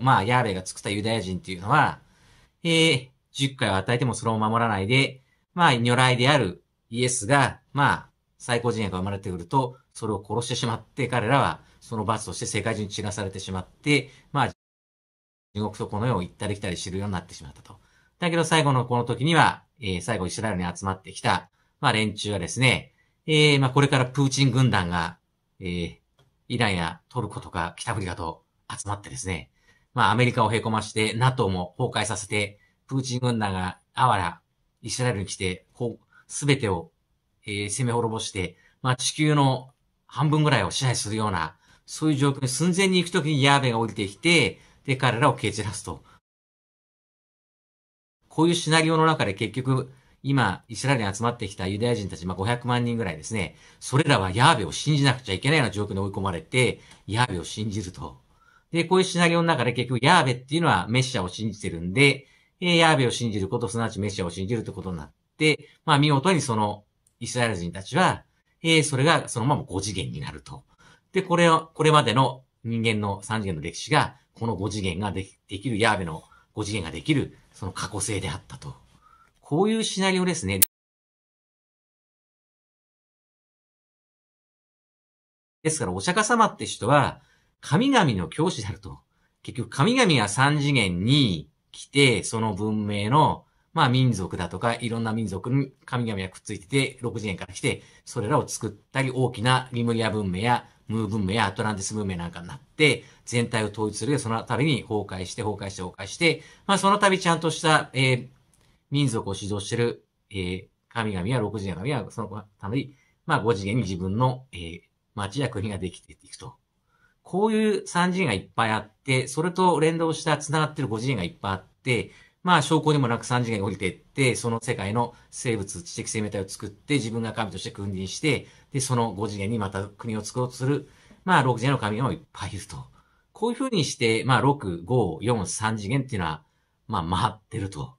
まあ、ヤーベが作ったユダヤ人っていうのは、えー、10回を与えてもそれを守らないで、まあ、如来であるイエスが、まあ、最高人役が生まれてくると、それを殺してしまって、彼らはその罰として世界中に散らされてしまって、まあ、地獄とこの世を行ったり来たりするようになってしまったと。だけど最後のこの時には、えー、最後イスラエルに集まってきた、まあ連中はですね、えー、まあこれからプーチン軍団が、えー、イランやトルコとか北アフリカと集まってですね、まあアメリカを凹まして、NATO も崩壊させて、プーチン軍団があわら、イスラエルに来て、こう、すべてを、えー、攻め滅ぼして、まあ地球の半分ぐらいを支配するような、そういう状況に寸前に行くときにヤーベが降りてきて、で、彼らを蹴散らすと。こういうシナリオの中で結局、今、イスラエルに集まってきたユダヤ人たち、まあ、500万人ぐらいですね。それらはヤーベを信じなくちゃいけないような状況に追い込まれて、ヤーベを信じると。で、こういうシナリオの中で結局、ヤーベっていうのはメシアを信じてるんで、えー、ヤーベを信じること、すなわちメシアを信じるってことになって、まあ見事にそのイスラエル人たちは、えー、それがそのまま5次元になると。で、これを、これまでの人間の3次元の歴史が、この5次元ができできる、ヤーベの5次元ができる、その過去性であったと。こういうシナリオですね。ですから、お釈迦様って人は、神々の教師であると。結局、神々が三次元に来て、その文明の、まあ民族だとか、いろんな民族に神々がくっついてて、六次元から来て、それらを作ったり、大きなリムリア文明や、ムー文明やアトランティス文明なんかになって、全体を統一するその度に崩壊して、崩壊して、崩壊して、まあその度ちゃんとした、えー、民族を指導してる、えー、神々や六次元神々は、そのために、まあ五次元に自分の、えー、町や国ができていくと。こういう3次元がいっぱいあって、それと連動した繋がってる5次元がいっぱいあって、まあ、証拠でもなく3次元に降りていって、その世界の生物、知的生命体を作って、自分が神として君臨して、で、その5次元にまた国を作ろうとする、まあ、6次元の神がいっぱいいると。こういうふうにして、まあ、6、5、4、3次元っていうのは、まあ、回ってると。